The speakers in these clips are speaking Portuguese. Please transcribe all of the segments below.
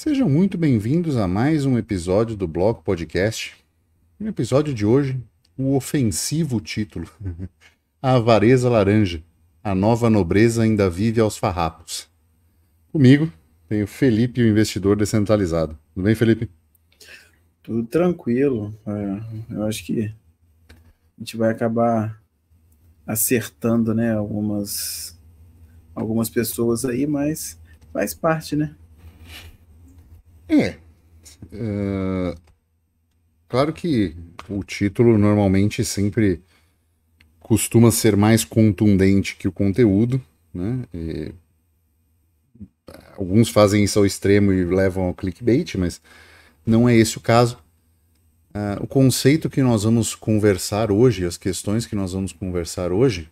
Sejam muito bem-vindos a mais um episódio do Bloco Podcast. No episódio de hoje, o ofensivo título: A Avareza Laranja. A nova nobreza ainda vive aos farrapos. Comigo tem o Felipe, o investidor descentralizado. Tudo bem, Felipe? Tudo tranquilo. É, eu acho que a gente vai acabar acertando, né, algumas algumas pessoas aí, mas faz parte, né? É. Uh, claro que o título normalmente sempre costuma ser mais contundente que o conteúdo, né? E alguns fazem isso ao extremo e levam ao clickbait, mas não é esse o caso. Uh, o conceito que nós vamos conversar hoje, as questões que nós vamos conversar hoje,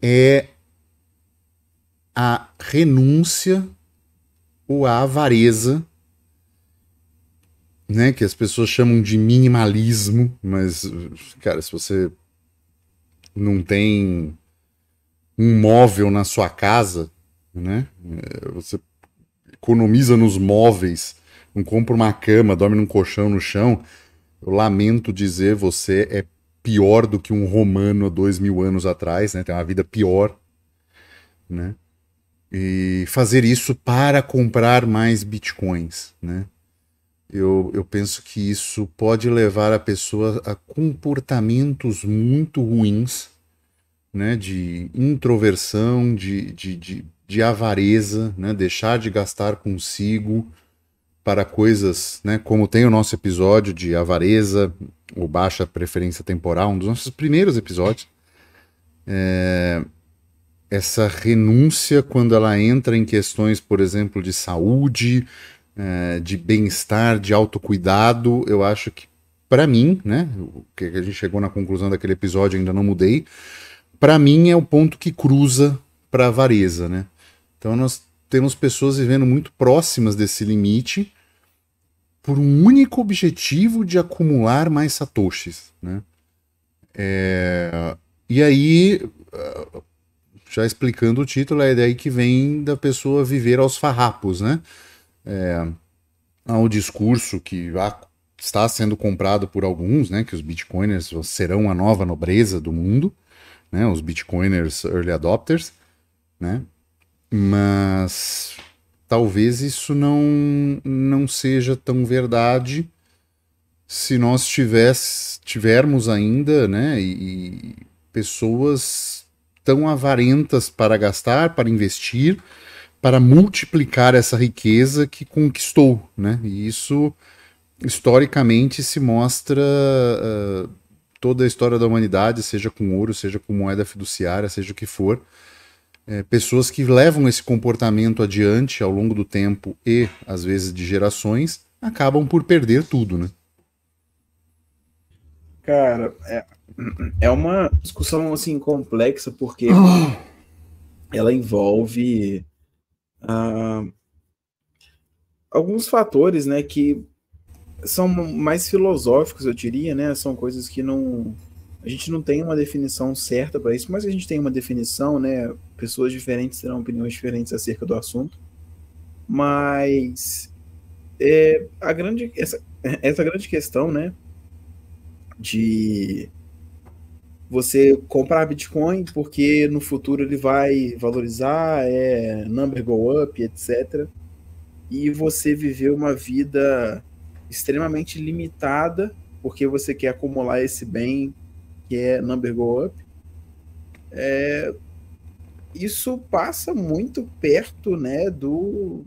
é a renúncia ou a avareza, né, que as pessoas chamam de minimalismo, mas cara, se você não tem um móvel na sua casa, né, é, você economiza nos móveis, não compra uma cama, dorme num colchão no chão, eu lamento dizer, você é pior do que um romano há dois mil anos atrás, né, tem uma vida pior, né, e fazer isso para comprar mais bitcoins, né? Eu, eu penso que isso pode levar a pessoa a comportamentos muito ruins, né? De introversão, de, de, de, de avareza, né? Deixar de gastar consigo para coisas, né? Como tem o nosso episódio de avareza ou baixa preferência temporal, um dos nossos primeiros episódios. É, essa renúncia quando ela entra em questões, por exemplo, de saúde, eh, de bem-estar, de autocuidado, eu acho que, para mim, né, que a gente chegou na conclusão daquele episódio, ainda não mudei, para mim é o ponto que cruza para a avareza, né? Então nós temos pessoas vivendo muito próximas desse limite por um único objetivo de acumular mais satoshis, né? É... E aí ah, já explicando o título, é daí que vem da pessoa viver aos farrapos, né? É, há um discurso que está sendo comprado por alguns, né? Que os bitcoiners serão a nova nobreza do mundo, né? Os bitcoiners early adopters, né? Mas talvez isso não, não seja tão verdade se nós tivesse, tivermos ainda, né? e, e pessoas tão avarentas para gastar, para investir, para multiplicar essa riqueza que conquistou, né? E isso historicamente se mostra uh, toda a história da humanidade, seja com ouro, seja com moeda fiduciária, seja o que for, é, pessoas que levam esse comportamento adiante ao longo do tempo e às vezes de gerações acabam por perder tudo, né? Cara, é, é uma discussão assim complexa porque ah. ela envolve uh, alguns fatores, né, que são mais filosóficos, eu diria, né? São coisas que não a gente não tem uma definição certa para isso, mas a gente tem uma definição, né? Pessoas diferentes terão opiniões diferentes acerca do assunto, mas é, a grande essa, essa grande questão, né? De você comprar Bitcoin porque no futuro ele vai valorizar, é number go up, etc. E você viver uma vida extremamente limitada porque você quer acumular esse bem que é number go up. É, isso passa muito perto, né, do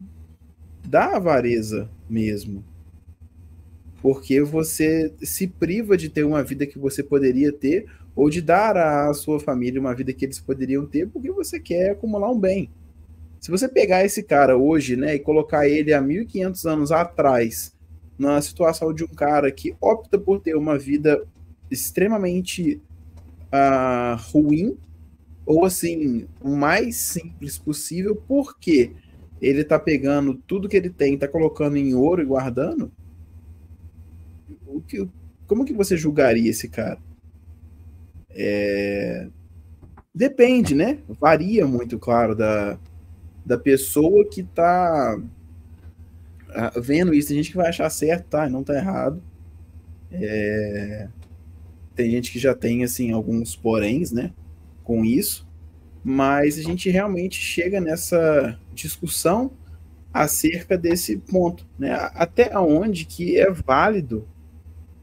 da avareza mesmo. Porque você se priva de ter uma vida que você poderia ter ou de dar à sua família uma vida que eles poderiam ter porque você quer acumular um bem. Se você pegar esse cara hoje, né, e colocar ele há 1500 anos atrás na situação de um cara que opta por ter uma vida extremamente uh, ruim ou assim, o mais simples possível, porque ele tá pegando tudo que ele tem, tá colocando em ouro e guardando. O que, como que você julgaria esse cara? É... Depende, né? Varia muito, claro, da, da pessoa que está ah, vendo isso. Tem gente que vai achar certo, tá? Não tá errado. É... Tem gente que já tem, assim, alguns poréns, né? Com isso. Mas a gente realmente chega nessa discussão acerca desse ponto, né? Até onde que é válido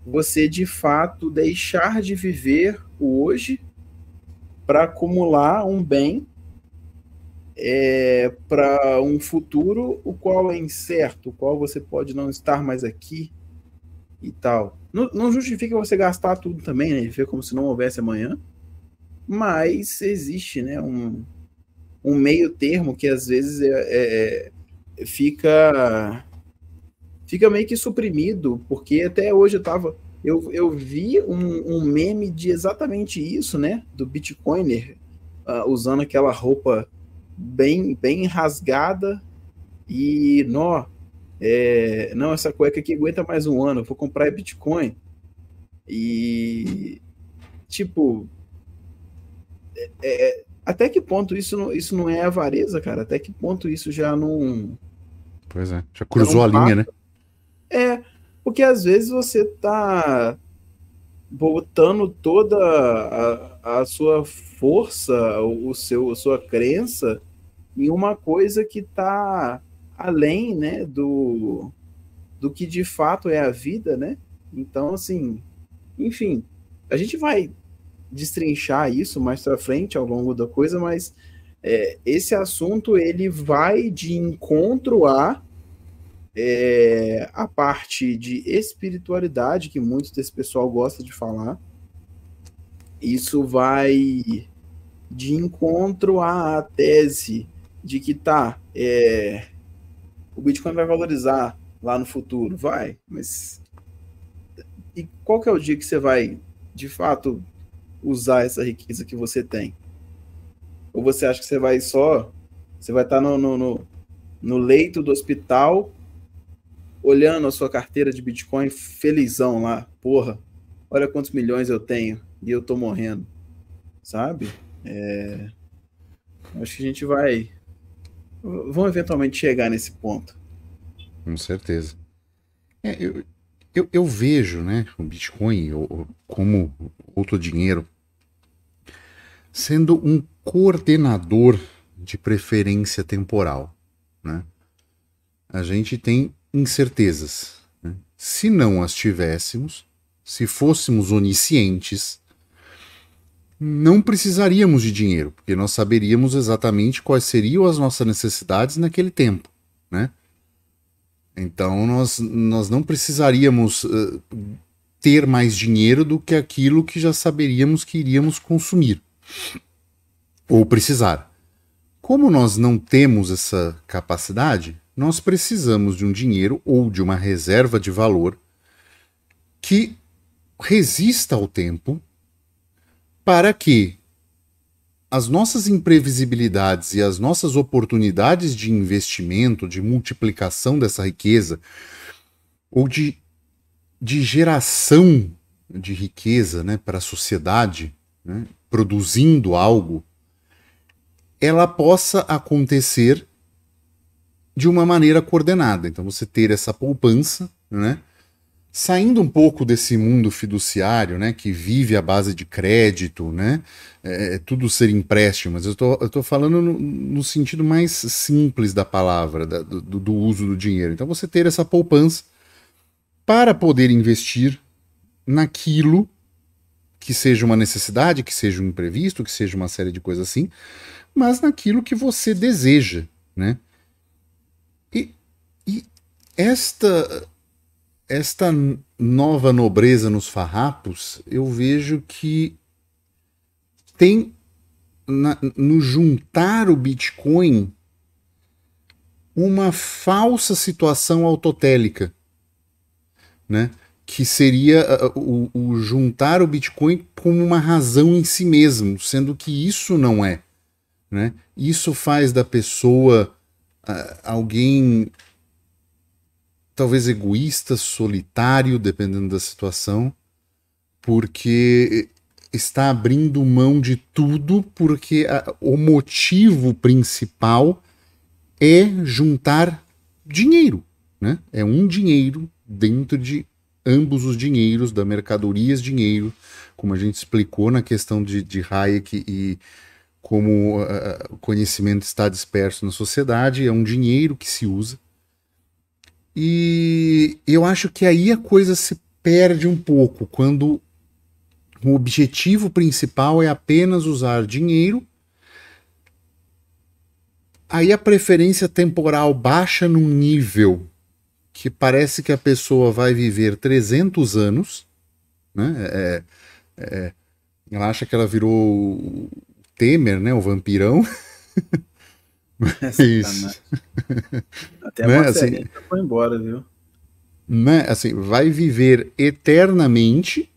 você de fato deixar de viver o hoje para acumular um bem é, para um futuro o qual é incerto, o qual você pode não estar mais aqui e tal. Não, não justifica você gastar tudo também, né? Viver como se não houvesse amanhã. Mas existe, né? Um, um meio termo que às vezes é, é, é fica fica meio que suprimido, porque até hoje eu tava. Eu, eu vi um, um meme de exatamente isso, né? Do Bitcoiner uh, usando aquela roupa bem, bem rasgada e nó. É, não, essa cueca aqui aguenta mais um ano, vou comprar Bitcoin. E tipo, é, é, até que ponto isso não, isso não é avareza, cara? Até que ponto isso já não. Pois é, já cruzou já a linha, né? É, porque às vezes você tá botando toda a, a sua força, o seu, a sua crença em uma coisa que tá além, né, do, do que de fato é a vida, né? Então, assim, enfim, a gente vai destrinchar isso mais para frente ao longo da coisa, mas é, esse assunto ele vai de encontro a é, a parte de espiritualidade, que muito desse pessoal gosta de falar. Isso vai de encontro à tese de que tá, é, o Bitcoin vai valorizar lá no futuro, vai, mas e qual que é o dia que você vai de fato usar essa riqueza que você tem? Ou você acha que você vai só, você vai estar tá no, no, no, no leito do hospital olhando a sua carteira de Bitcoin, felizão lá, porra, olha quantos milhões eu tenho e eu tô morrendo, sabe? É... Acho que a gente vai. Vão eventualmente chegar nesse ponto. Com certeza. É, eu, eu, eu, vejo né, o Bitcoin ou, como outro dinheiro sendo um coordenador de preferência temporal. Né? A gente tem incertezas. Né? Se não as tivéssemos, se fôssemos oniscientes, não precisaríamos de dinheiro, porque nós saberíamos exatamente quais seriam as nossas necessidades naquele tempo, né? Então nós, nós não precisaríamos uh, ter mais dinheiro do que aquilo que já saberíamos que iríamos consumir ou precisar. Como nós não temos essa capacidade, nós precisamos de um dinheiro ou de uma reserva de valor que resista ao tempo para que as nossas imprevisibilidades e as nossas oportunidades de investimento, de multiplicação dessa riqueza, ou de, de geração de riqueza né, para a sociedade, né, produzindo algo, ela possa acontecer de uma maneira coordenada. Então você ter essa poupança, né? Saindo um pouco desse mundo fiduciário, né, que vive à base de crédito, né, é, é tudo ser empréstimo, mas eu tô, eu tô falando no, no sentido mais simples da palavra, da, do, do uso do dinheiro. Então você ter essa poupança para poder investir naquilo que seja uma necessidade, que seja um imprevisto, que seja uma série de coisas assim, mas naquilo que você deseja, né? Esta esta nova nobreza nos farrapos, eu vejo que tem na, no juntar o Bitcoin uma falsa situação autotélica, né? Que seria o, o juntar o Bitcoin como uma razão em si mesmo, sendo que isso não é, né? Isso faz da pessoa alguém talvez egoísta, solitário, dependendo da situação, porque está abrindo mão de tudo, porque a, o motivo principal é juntar dinheiro, né? É um dinheiro dentro de ambos os dinheiros, da mercadorias dinheiro, como a gente explicou na questão de, de Hayek e como o uh, ah, ah, conhecimento está disperso na sociedade, é um dinheiro que se usa e eu acho que aí a coisa se perde um pouco quando o objetivo principal é apenas usar dinheiro. Aí a preferência temporal baixa num nível que parece que a pessoa vai viver 300 anos, né? É, é, é, ela acha que ela virou o Temer, né? O vampirão. É isso. Tá Até a né? assim, né? Então foi embora, viu? Né? Assim, vai viver eternamente,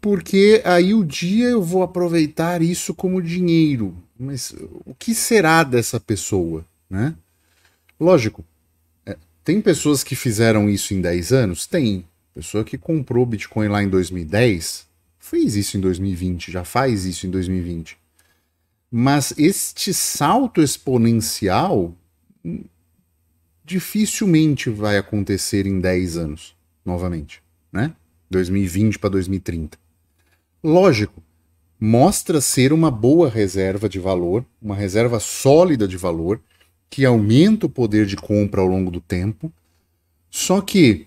porque aí o dia eu vou aproveitar isso como dinheiro. Mas o que será dessa pessoa, né? Lógico, é, tem pessoas que fizeram isso em 10 anos? Tem. Pessoa que comprou Bitcoin lá em 2010 fez isso em 2020, já faz isso em 2020. Mas este salto exponencial hum, dificilmente vai acontecer em 10 anos, novamente, né? 2020 para 2030. Lógico, mostra ser uma boa reserva de valor, uma reserva sólida de valor, que aumenta o poder de compra ao longo do tempo. Só que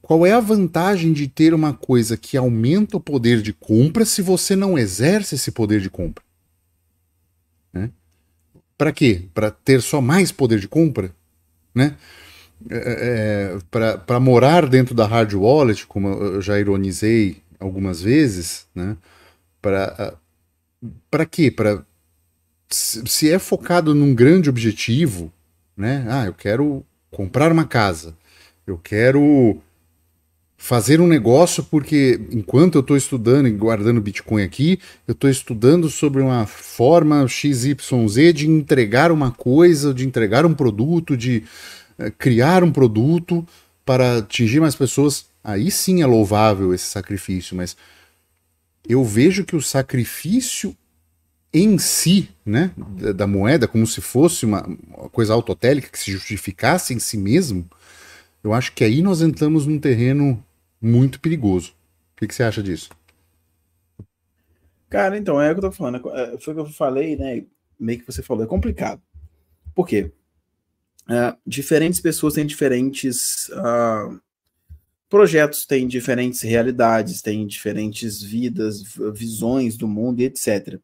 qual é a vantagem de ter uma coisa que aumenta o poder de compra se você não exerce esse poder de compra? Para quê? Para ter só mais poder de compra? Né? É, é, é Para morar dentro da hard wallet, como eu já ironizei algumas vezes, né? Para quê? Para se é focado num grande objetivo, né? Ah, eu quero comprar uma casa, eu quero fazer um negócio, porque enquanto eu estou estudando e guardando Bitcoin aqui, eu estou estudando sobre uma forma XYZ de entregar uma coisa, de entregar um produto, de eh, criar um produto para atingir mais pessoas. Aí sim é louvável esse sacrifício, mas eu vejo que o sacrifício em si, né, da moeda, como se fosse uma coisa autotélica que se justificasse em si mesmo, eu acho que aí nós entramos num terreno muito perigoso. O que, que você acha disso? Cara, então, é o que eu tô falando. É, foi o que eu falei, né? Meio que você falou, é complicado. Por quê? É, diferentes pessoas têm diferentes uh, projetos, têm diferentes realidades, têm diferentes vidas, visões do mundo e etc.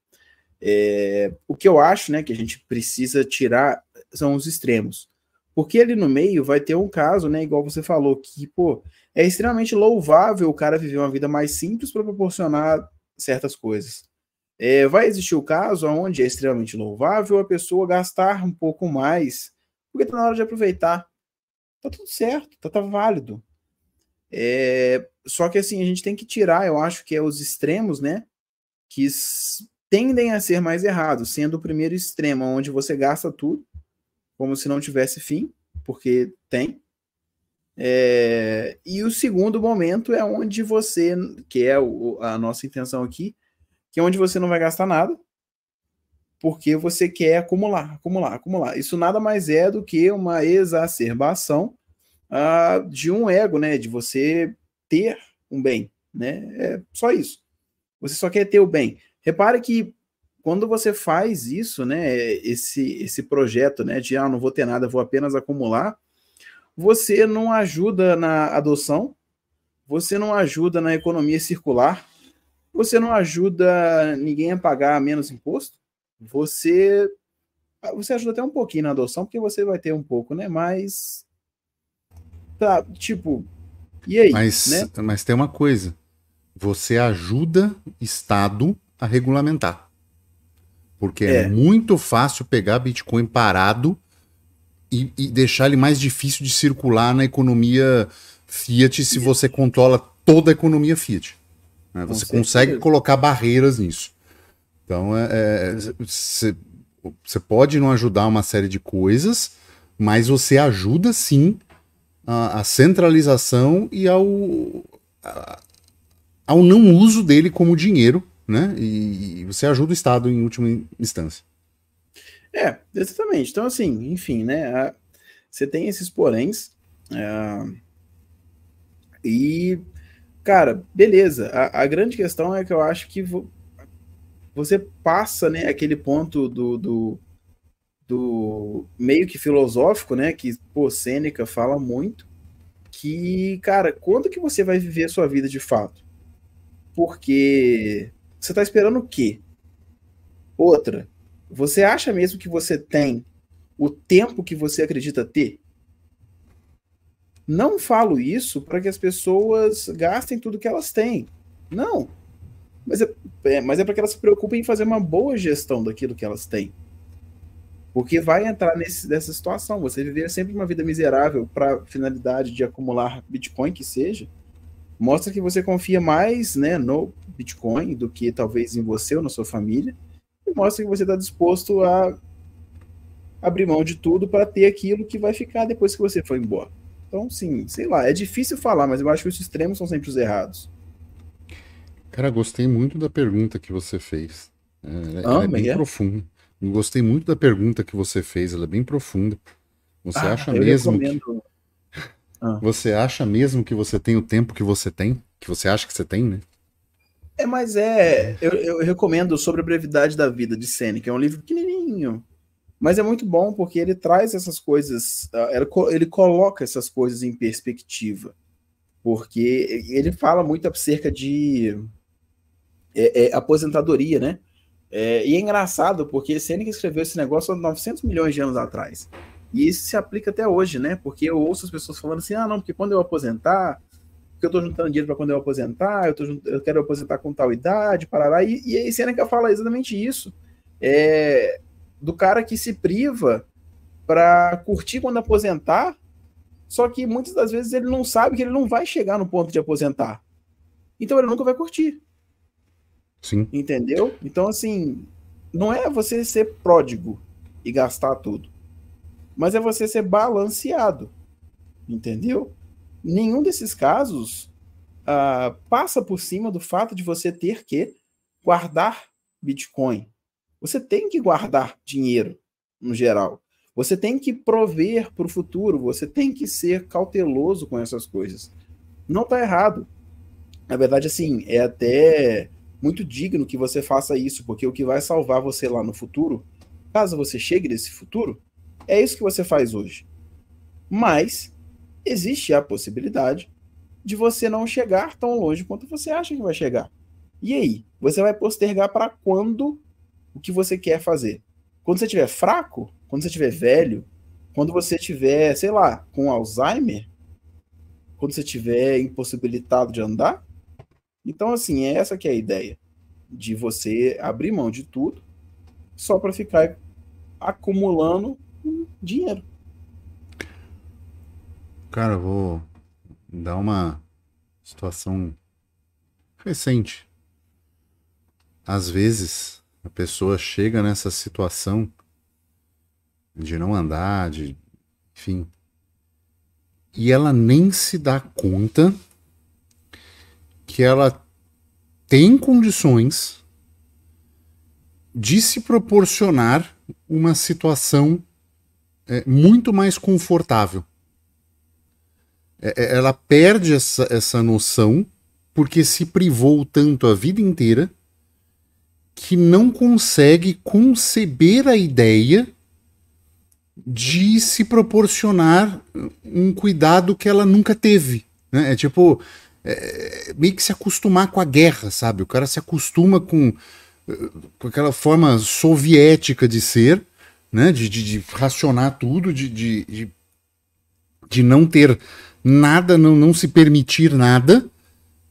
É, o que eu acho né, que a gente precisa tirar são os extremos. Porque ali no meio vai ter um caso, né, igual você falou, que, pô, é extremamente louvável o cara viver uma vida mais simples para proporcionar certas coisas. É, vai existir o caso onde é extremamente louvável a pessoa gastar um pouco mais, porque tá na hora de aproveitar. Tá tudo certo, tá, tá válido. É, só que assim, a gente tem que tirar, eu acho que é os extremos, né, que tendem a ser mais errados, sendo o primeiro extremo onde você gasta tudo como se não tivesse fim, porque tem. É, e o segundo momento é onde você, que é o, a nossa intenção aqui, que é onde você não vai gastar nada, porque você quer acumular, acumular, acumular. Isso nada mais é do que uma exacerbação ah, de um ego, né? De você ter um bem, né? É só isso. Você só quer ter o bem. Repare que quando você faz isso, né, esse, esse projeto, né, de ah, não vou ter nada, vou apenas acumular, você não ajuda na adoção, você não ajuda na economia circular, você não ajuda ninguém a pagar menos imposto, você você ajuda até um pouquinho na adoção, porque você vai ter um pouco, né, mas tá, tipo, e aí, mas, né? mas tem uma coisa, você ajuda Estado a regulamentar. Porque é, é muito fácil pegar Bitcoin parado e, e, deixar ele mais difícil de circular na economia Fiat se você controla toda a economia Fiat. Né? Você Com consegue certeza. colocar barreiras nisso. Então, você é, é, é pode não ajudar uma série de coisas, mas você ajuda sim a, a centralização e ao, a, ao não uso dele como dinheiro né? E, e você ajuda o Estado em última instância. É, exatamente. Então, assim, enfim, né? A, você tem esses poréns. A, é, e, cara, beleza. A, a, grande questão é que eu acho que vo, você passa, né, aquele ponto do, do, do, meio que filosófico, né? Que, pô, Sêneca fala muito. Que, cara, quando que você vai viver a sua vida de fato? Porque você está esperando o quê? Outra, você acha mesmo que você tem o tempo que você acredita ter? Não falo isso para que as pessoas gastem tudo que elas têm. Não. Mas é, é mas é para que elas se preocupem em fazer uma boa gestão daquilo que elas têm. Porque vai entrar nesse, nessa situação. Você viver sempre uma vida miserável para finalidade de acumular Bitcoin que seja, mostra que você confia mais né, no, Bitcoin do que talvez em você ou na sua família, e mostra que você está disposto a abrir mão de tudo para ter aquilo que vai ficar depois que você for embora. Então, sim, sei lá, é difícil falar, mas eu acho que os extremos são sempre os errados. Cara, gostei muito da pergunta que você fez. Ela, é, ela é bem é? profunda. Gostei muito da pergunta que você fez, ela é bem profunda. Você ah, acha mesmo recomendo... que... Ah. Você acha mesmo que você tem o tempo que você tem? Que você acha que você tem, né? É, mas é, é. Eu, eu recomendo Sobre a Brevidade da Vida, de Seneca. É um livro pequenininho. Mas é muito bom porque ele traz essas coisas, ah, ele coloca essas coisas em perspectiva. Porque ele fala muito acerca de é, é, aposentadoria, né? É, e é engraçado porque Seneca escreveu esse negócio há 900 milhões de anos atrás. E isso se aplica até hoje, né? Porque eu ouço as pessoas falando assim: ah, não, porque quando eu aposentar, porque eu estou juntando dinheiro para quando eu aposentar, eu, tô, eu quero aposentar com tal idade, parará. E, e aí Seneca fala exatamente isso. É, do cara que se priva para curtir quando aposentar, só que muitas das vezes ele não sabe que ele não vai chegar no ponto de aposentar. Então ele nunca vai curtir. Sim. Entendeu? Então, assim, não é você ser pródigo e gastar tudo, mas é você ser balanceado. Entendeu? nenhum desses casos uh, passa por cima do fato de você ter que guardar Bitcoin. Você tem que guardar dinheiro, no geral. Você tem que prover para o futuro, você tem que ser cauteloso com essas coisas. Não está errado. Na verdade, assim, é até muito digno que você faça isso, porque o que vai salvar você lá no futuro, caso você chegue nesse futuro, é isso que você faz hoje. Mas existe a possibilidade de você não chegar tão longe quanto você acha que vai chegar. E aí? Você vai postergar para quando o que você quer fazer? Quando você estiver fraco? Quando você estiver velho? Quando você estiver, sei lá, com Alzheimer? Quando você estiver impossibilitado de andar? Então, assim, é essa que é a ideia. De você abrir mão de tudo só para ficar acumulando dinheiro. Cara, eu vou dar uma situação recente. Às vezes a pessoa chega nessa situação de não andar, de enfim, e ela nem se dá conta que ela tem condições de se proporcionar uma situação é, muito mais confortável. É, é, ela perde essa, essa noção porque se privou tanto a vida inteira que não consegue conceber a ideia de se proporcionar um cuidado que ela nunca teve. Né? É tipo, é, meio que se acostumar com a guerra, sabe? O cara se acostuma com, com aquela forma soviética de ser, né? de, de, de racionar tudo, de, de, de, de não ter nada, não, não se permitir nada,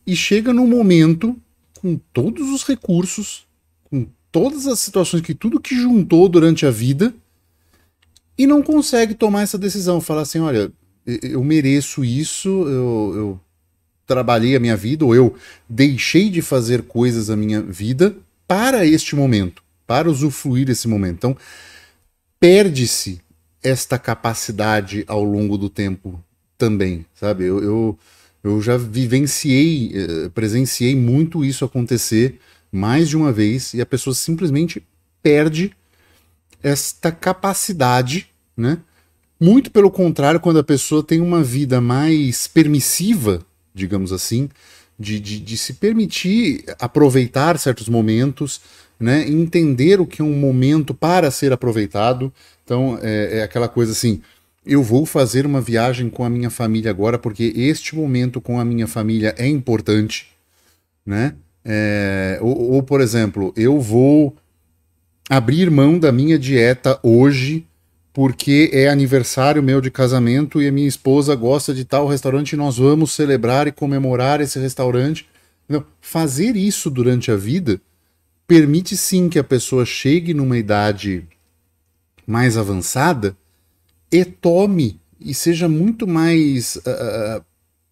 e chega num momento com todos os recursos, com todas as situações que tudo que juntou durante a vida e não consegue tomar essa decisão, falar assim, olha, eu mereço isso, eu, eu trabalhei a minha vida ou eu deixei de fazer coisas a minha vida para este momento, para usufruir desse momento. Então, perde-se esta capacidade ao longo do tempo também, sabe? Eu, eu, eu já vivenciei, eh, presenciei muito isso acontecer mais de uma vez e a pessoa simplesmente perde esta capacidade, né? Muito pelo contrário, quando a pessoa tem uma vida mais permissiva, digamos assim, de, de, de, se permitir aproveitar certos momentos, né? entender o que é um momento para ser aproveitado. Então, é, é aquela coisa assim: eu vou fazer uma viagem com a minha família agora, porque este momento com a minha família é importante, né? É, ou, ou, por exemplo, eu vou abrir mão da minha dieta hoje, porque é aniversário meu de casamento e a minha esposa gosta de tal restaurante e nós vamos celebrar e comemorar esse restaurante. Então, fazer isso durante a vida permite sim que a pessoa chegue numa idade mais avançada e tome e seja muito mais uh,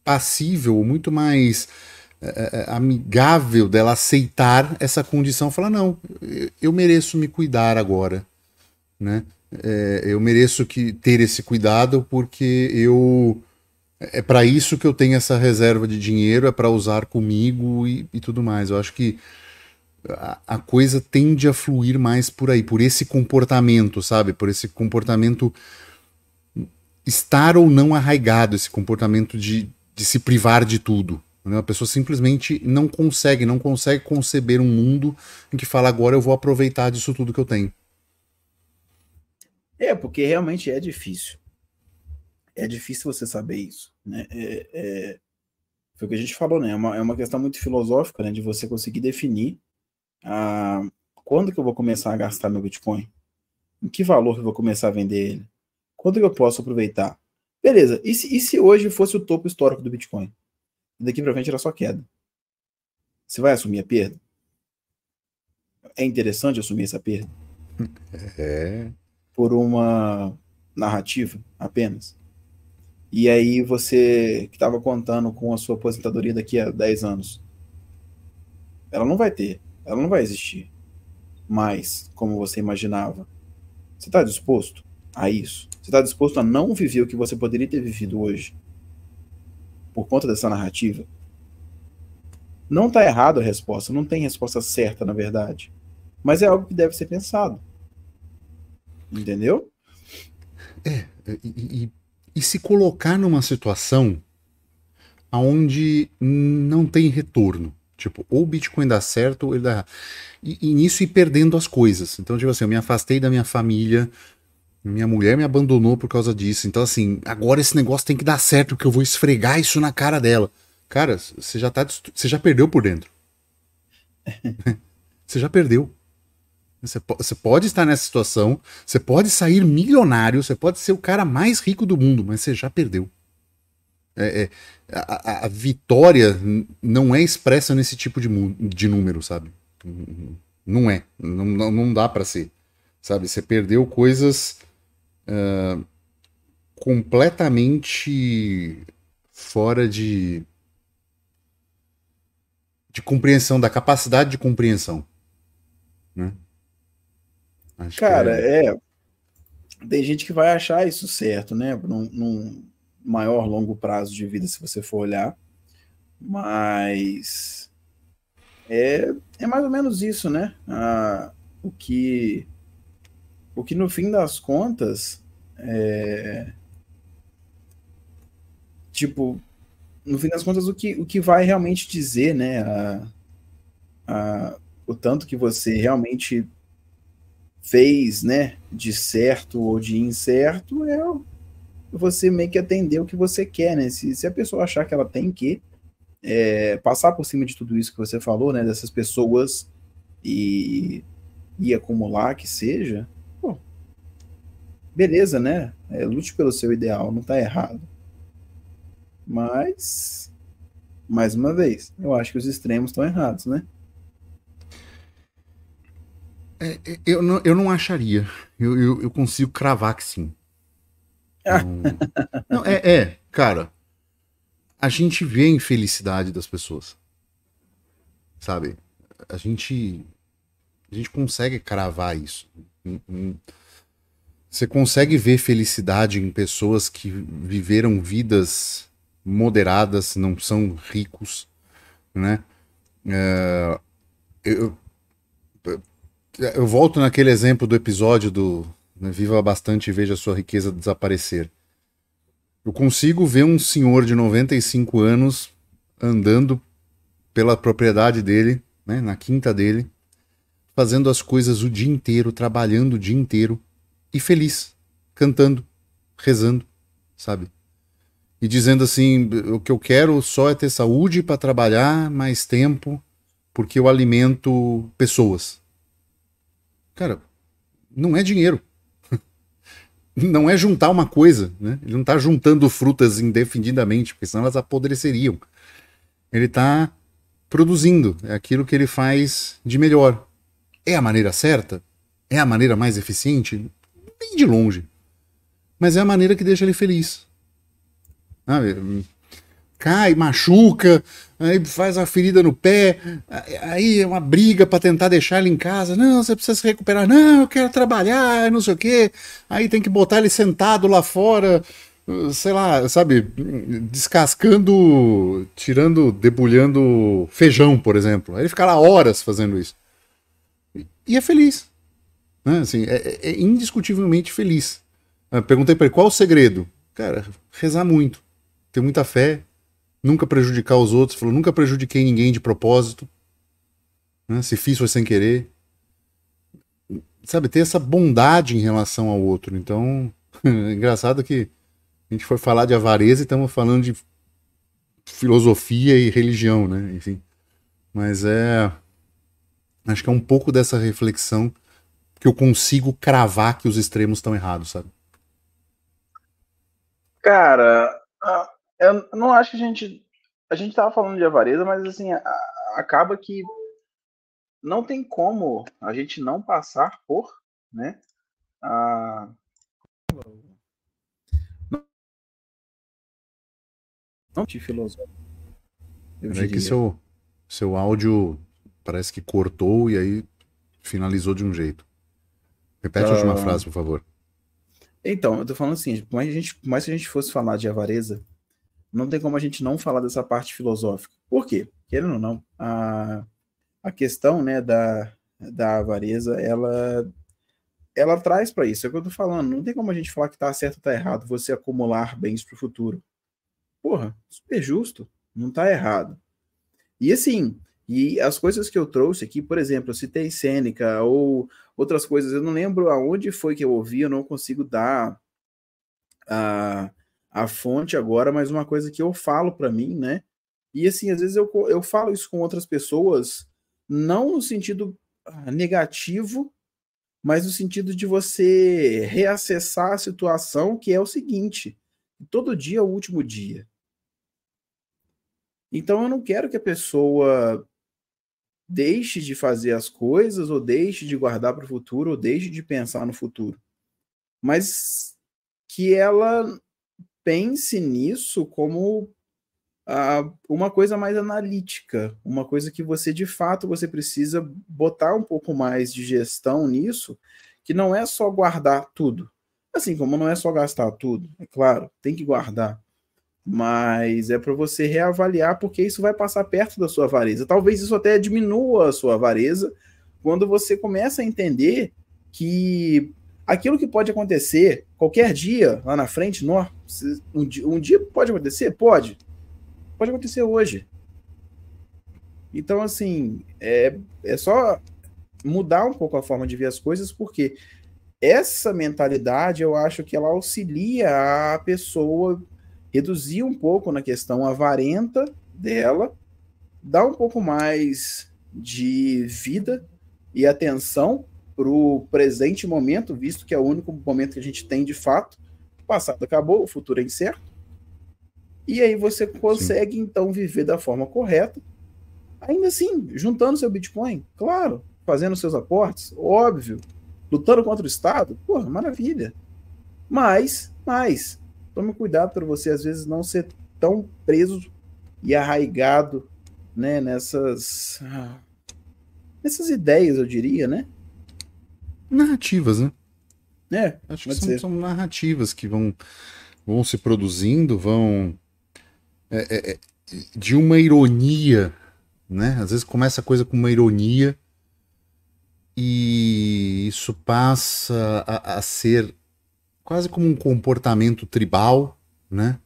passível, muito mais uh, amigável dela aceitar essa condição, falar não, eu mereço me cuidar agora, né? É, eu mereço que ter esse cuidado porque eu é para isso que eu tenho essa reserva de dinheiro, é para usar comigo e, e, tudo mais. Eu acho que a, a, coisa tende a fluir mais por aí, por esse comportamento, sabe? Por esse comportamento estar ou não arraigado esse comportamento de, de se privar de tudo. Né? A pessoa simplesmente não consegue, não consegue conceber um mundo em que fala agora eu vou aproveitar disso tudo que eu tenho. É, porque realmente é difícil. É difícil você saber isso. Né? É, é, foi o que a gente falou, né? É uma, é uma questão muito filosófica, né? De você conseguir definir a, ah, quando que eu vou começar a gastar meu Bitcoin, em que valor eu vou começar a vender ele, Quanto que eu posso aproveitar? Beleza, e se, e se hoje fosse o topo histórico do Bitcoin? E daqui para frente era só queda. Você vai assumir a perda? É interessante assumir essa perda? É. Por uma narrativa apenas. E aí você que estava contando com a sua aposentadoria daqui a 10 anos. Ela não vai ter, ela não vai existir. Mais como você imaginava, você está disposto a isso? Você está disposto a não viver o que você poderia ter vivido hoje por conta dessa narrativa? Não está errado a resposta, não tem resposta certa, na verdade. Mas é algo que deve ser pensado. Entendeu? É, e, e, e se colocar numa situação aonde não tem retorno. Tipo, ou o Bitcoin dá certo ou ele dá E, e nisso ir perdendo as coisas. Então, tipo assim, eu me afastei da minha família, minha mulher me abandonou por causa disso. Então, assim, agora esse negócio tem que dar certo, porque eu vou esfregar isso na cara dela. Cara, você já tá. Você já perdeu por dentro. você já perdeu. Você, pode estar nessa situação, você pode sair milionário, você pode ser o cara mais rico do mundo, mas você já perdeu. É, é, a, a, vitória não é expressa nesse tipo de, de número, sabe? Não é. Não, não dá para ser. Sabe? Você perdeu coisas ah, completamente fora de, de compreensão, da capacidade de compreensão. Né? Acho Cara, é... é. Tem gente que vai achar isso certo, né? Num, num maior longo prazo de vida, se você for olhar. Mas é, é mais ou menos isso, né? Ah, o que o que no fim das contas é... Tipo, no fim das contas, o que, o que vai realmente dizer, né? A, a, o tanto que você realmente fez, né? De certo ou de incerto é você meio que atender o que você quer, né? Se, se a pessoa achar que ela tem que é, passar por cima de tudo isso que você falou, né? Dessas pessoas e, e acumular que seja, beleza, né? É, lute pelo seu ideal, não está errado. Mas, mais uma vez, eu acho que os extremos estão errados, né? É, é eu, não, eu não acharia. Eu, eu, eu consigo cravar que sim. Ah. Não, não, é, é, cara. A gente vê a infelicidade das pessoas. Sabe? A gente. A gente consegue cravar isso. Não, hum, hum. Você consegue ver felicidade em pessoas que viveram vidas moderadas, não são ricos, né? É, eu, eu volto naquele exemplo do episódio do né, Viva Bastante e Veja Sua Riqueza Desaparecer. Eu consigo ver um senhor de 95 anos andando pela propriedade dele, né, na quinta dele, fazendo as coisas o dia inteiro, trabalhando o dia inteiro, e feliz, cantando, rezando, sabe? E dizendo assim: o que eu quero só é ter saúde para trabalhar mais tempo, porque eu alimento pessoas. Cara, não é dinheiro. Não é juntar uma coisa, né? Ele não está juntando frutas indefinidamente, porque senão elas apodreceriam. Ele está produzindo, é aquilo que ele faz de melhor. É a maneira certa? É a maneira mais eficiente? bem de longe. Mas é a maneira que deixa ele feliz. Sabe? Cai, machuca, aí faz a ferida no pé, aí é uma briga para tentar deixar ele em casa. Não, você precisa se recuperar. Não, eu quero trabalhar, não sei o quê. Aí tem que botar ele sentado lá fora, sei lá, sabe, descascando, tirando, debulhando feijão, por exemplo. Aí ele fica lá horas fazendo isso. E é feliz. Né? Assim, é, é, é indiscutivelmente feliz. Ah, perguntei para ele qual o segredo. Cara, rezar muito, ter muita fé, nunca prejudicar os outros. Falou, nunca prejudiquei ninguém de propósito. Né? Se fiz foi sem querer. Sabe, ter essa bondade em relação ao outro. Então, engraçado que a gente foi falar de avareza e estamos falando de filosofia e religião, né? Enfim. Mas é. Acho que é um pouco dessa reflexão que eu consigo cravar que os extremos estão errados, sabe? Cara, eu não acho que a gente. A gente tava falando de avareza, mas assim, acaba que não tem como a gente não passar por, né? A... Não te filosófico. Eu que seu, seu áudio parece que cortou e aí finalizou de um jeito. Repete a última uh, frase, por favor. Então, eu tô falando assim, mais, a gente, mais que a gente fosse falar de avareza, não tem como a gente não falar dessa parte filosófica. Por quê? Querendo ou não, a, a questão né, da, da avareza, ela ela traz para isso, é o que eu tô falando. Não tem como a gente falar que tá certo ou tá errado você acumular bens pro futuro. Porra, super justo, não tá errado. E assim, e as coisas que eu trouxe aqui, por exemplo, eu citei Sêneca ou outras coisas. Eu não lembro aonde foi que eu ouvi, eu não consigo dar a, a fonte agora, mas uma coisa que eu falo para mim, né? E assim, às vezes eu, eu falo isso com outras pessoas, não no sentido ah, negativo, mas no sentido de você reacessar a situação, que é o seguinte: todo dia é o último dia. Então eu não quero que a pessoa deixe de fazer as coisas, ou deixe de guardar para o futuro, ou deixe de pensar no futuro. Mas que ela pense nisso como ah, uma coisa mais analítica, uma coisa que você de fato você precisa botar um pouco mais de gestão nisso, que não é só guardar tudo. Assim como não é só gastar tudo, é claro, tem que guardar mas é para você reavaliar porque isso vai passar perto da sua avareza. Talvez isso até diminua a sua avareza quando você começa a entender que aquilo que pode acontecer qualquer dia lá na frente, não, um, dia, um dia pode acontecer? Pode. Pode acontecer hoje. Então, assim, é, é só mudar um pouco a forma de ver as coisas, porque essa mentalidade eu acho que ela auxilia a pessoa reduzir um pouco na questão avarenta dela, dar um pouco mais de vida e atenção para o presente momento, visto que é o único momento que a gente tem de fato. O passado acabou, o futuro é incerto. E aí você consegue, Sim. então, viver da forma correta, ainda assim, juntando seu Bitcoin, claro, fazendo seus aportes, óbvio, lutando contra o Estado, porra, maravilha. Mas, mas, tome cuidado para você às vezes não ser tão preso e arraigado, né, nessas ah, nessas ideias, eu diria, né? Narrativas, né? É, acho que são, são, narrativas que vão vão se produzindo, vão é, é, é, de uma ironia, né? Às vezes começa a coisa com uma ironia e isso passa a, a ser quase como um comportamento tribal, né?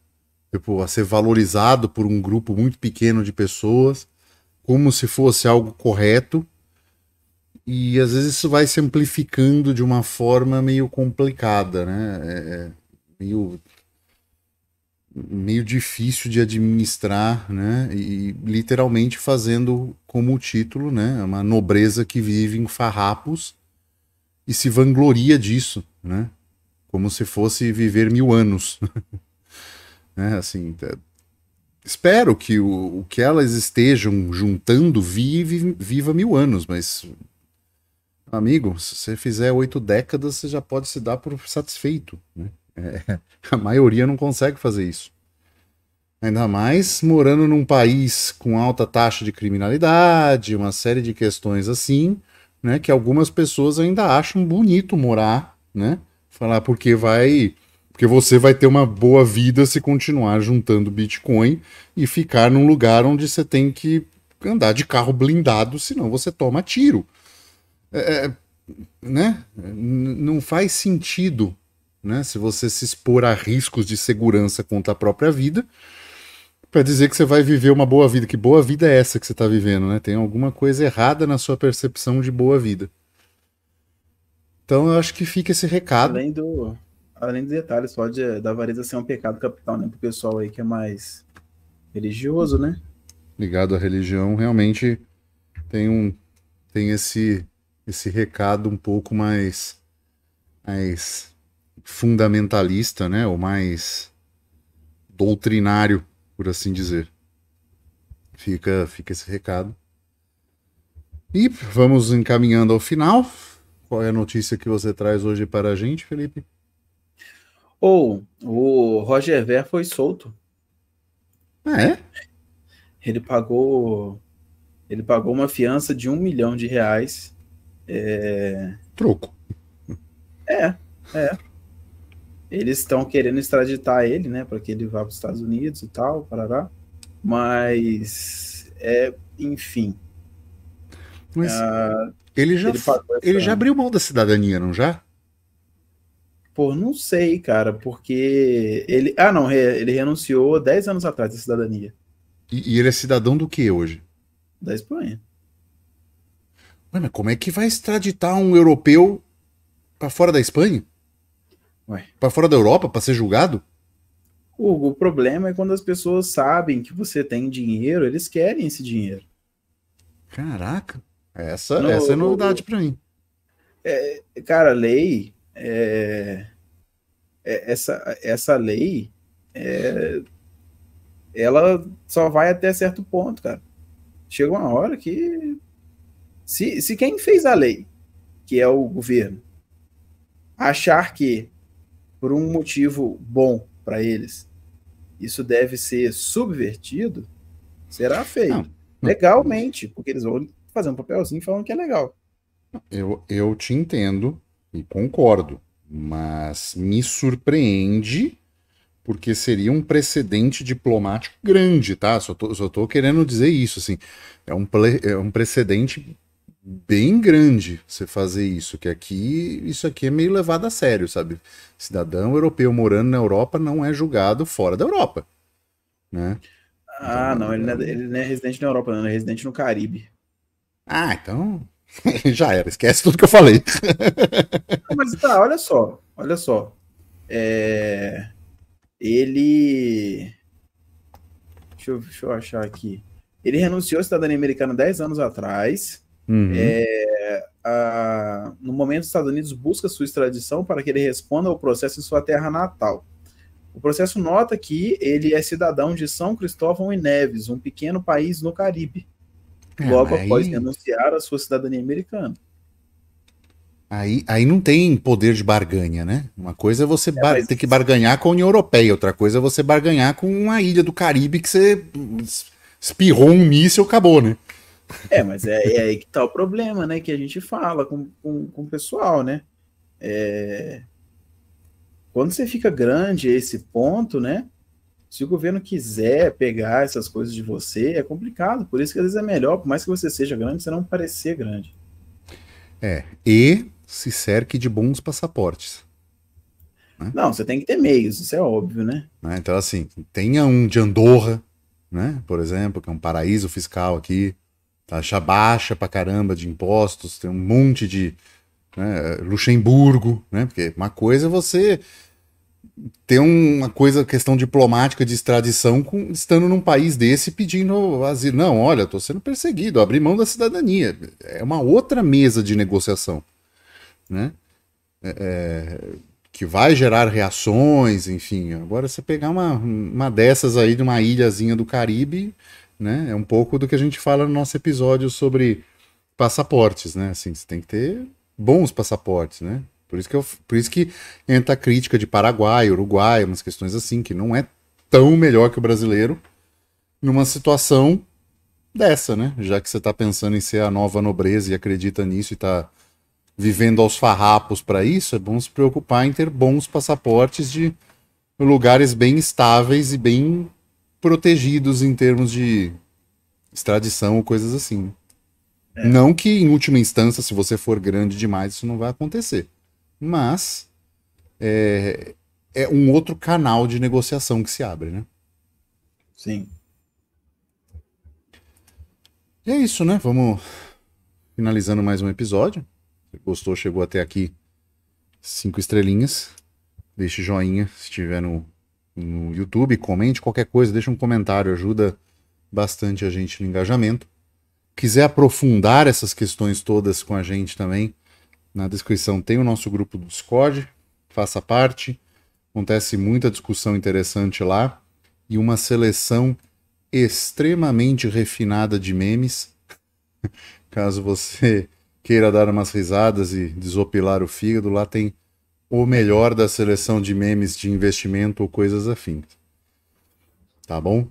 Tipo, a ser valorizado por um grupo muito pequeno de pessoas, como se fosse algo correto. E às vezes isso vai se amplificando de uma forma meio complicada, né? É, é meio meio difícil de administrar, né? E literalmente fazendo como o título, né? É uma nobreza que vive em farrapos e se vangloria disso, né? como se fosse viver mil anos. né? Assim, é, espero que o, o, que elas estejam juntando vive, viva mil anos, mas amigo, se você fizer oito décadas, você já pode se dar por satisfeito. Né? É, a maioria não consegue fazer isso. Ainda mais morando num país com alta taxa de criminalidade, uma série de questões assim, né? Que algumas pessoas ainda acham bonito morar, né? falar porque vai porque você vai ter uma boa vida se continuar juntando Bitcoin e ficar num lugar onde você tem que andar de carro blindado, senão você toma tiro. É, é né? Não faz sentido, né? Se você se expor a riscos de segurança contra a própria vida, para dizer que você vai viver uma boa vida. Que boa vida é essa que você está vivendo, né? Tem alguma coisa errada na sua percepção de boa vida. Então eu acho que fica esse recado. Além do, além do detalhe só de, eh, da avareza ser um pecado capital, né? Pro pessoal aí que é mais religioso, né? Ligado à religião, realmente tem um tem esse esse recado um pouco mais mais fundamentalista, né? Ou mais doutrinário, por assim dizer. Fica fica esse recado. E vamos encaminhando ao final. Qual é a notícia que você traz hoje para a gente, Felipe? Ou oh, o Roger Ver foi solto. Ah, é? Ele pagou, ele pagou uma fiança de um milhão de reais. É... Troco. É, é. Eles estão querendo extraditar ele, né, para que ele vá para os Estados Unidos e tal, parará. Mas, é, enfim. Mas... Uh, ele já, ele, ele já abriu mão da cidadania, não já? Pô, não sei, cara, porque ele. Ah, não, ele renunciou 10 anos atrás da cidadania. E, e, ele é cidadão do que hoje? Da Espanha. Ué, mas como é que vai extraditar um europeu para fora da Espanha? Ué. Pra fora da Europa, para ser julgado? Hugo, o problema é quando as pessoas sabem que você tem dinheiro, eles querem esse dinheiro. Caraca. Essa, no, essa é novidade para mim. É, cara, lei. É, é, essa, essa lei. É, ela só vai até certo ponto, cara. Chega uma hora que. Se, se quem fez a lei, que é o governo, achar que, por um motivo bom para eles, isso deve ser subvertido, será feio. Não. Legalmente, porque eles vão fazer um papelzinho falando que é legal. Eu, eu te entendo e concordo, mas me surpreende porque seria um precedente diplomático grande, tá? Só tô, só tô querendo dizer isso, assim. É um, é um precedente bem grande você fazer isso, que aqui isso aqui é meio levado a sério, sabe? Cidadão europeu morando na Europa não é julgado fora da Europa, né? Ah, então, não, ele não, é, ele não é residente na Europa, não, ele é residente no Caribe. Ah, então já era, esquece tudo que eu falei. Mas tá, olha só, olha só. É... Ele. Deixa eu, deixa eu achar aqui. Ele renunciou à cidadania americana 10 anos atrás. Uhum. É, a, no momento, os Estados Unidos busca sua extradição para que ele responda ao processo em sua terra natal. O processo nota que ele é cidadão de São Cristóvão e Neves, um pequeno país no Caribe. É, logo após aí... renunciar à sua cidadania americana. Aí, aí não tem poder de barganha, né? Uma coisa é você é, mas... ter que barganhar com a União Europeia, outra coisa é você barganhar com uma ilha do Caribe que você espirrou um míssil e acabou, né? É, mas é, é, aí que tá o problema, né? Que a gente fala com, com, com o pessoal, né? É... Quando você fica grande a esse ponto, né? Se o governo quiser pegar essas coisas de você, é complicado. Por isso que às vezes é melhor, por mais que você seja grande, você não parecer grande. É. E se cerque de bons passaportes. Né? Não, você tem que ter meios, isso é óbvio, né? né então, assim, tenha um de Andorra, né? Por exemplo, que é um paraíso fiscal aqui. Taxa baixa pra caramba de impostos, tem um monte de. Né? Luxemburgo, né? Porque uma coisa é você ter uma coisa, questão diplomática de extradição, com, estando num país desse pedindo asilo. Não, olha, estou sendo perseguido, abri mão da cidadania. É uma outra mesa de negociação, né? É, é, que vai gerar reações, enfim. Agora, você pegar uma, uma dessas aí de uma ilhazinha do Caribe, né? É um pouco do que a gente fala no nosso episódio sobre passaportes, né? Assim, você tem que ter bons passaportes, né? Por isso que, eu, por isso que entra a crítica de Paraguai, Uruguai, umas questões assim, que não é tão melhor que o brasileiro numa situação dessa, né? Já que você está pensando em ser a nova nobreza e acredita nisso e está vivendo aos farrapos para isso, é bom se preocupar em ter bons passaportes de lugares bem estáveis e bem protegidos em termos de extradição ou coisas assim. É. Não que, em última instância, se você for grande demais, isso não vai acontecer mas é, é um outro canal de negociação que se abre, né? Sim. E é isso, né? Vamos finalizando mais um episódio. Se gostou, chegou até aqui, cinco estrelinhas. Deixe joinha se estiver no, no YouTube, comente qualquer coisa, deixa um comentário, ajuda bastante a gente no engajamento. Quiser aprofundar essas questões todas com a gente também, na descrição tem o nosso grupo do Discord, faça parte. Acontece muita discussão interessante lá e uma seleção extremamente refinada de memes. Caso você queira dar umas risadas e desopilar o fígado, lá tem o melhor da seleção de memes de investimento ou coisas afins. Tá bom?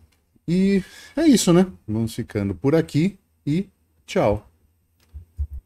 E é isso, né? Vamos ficando por aqui e tchau.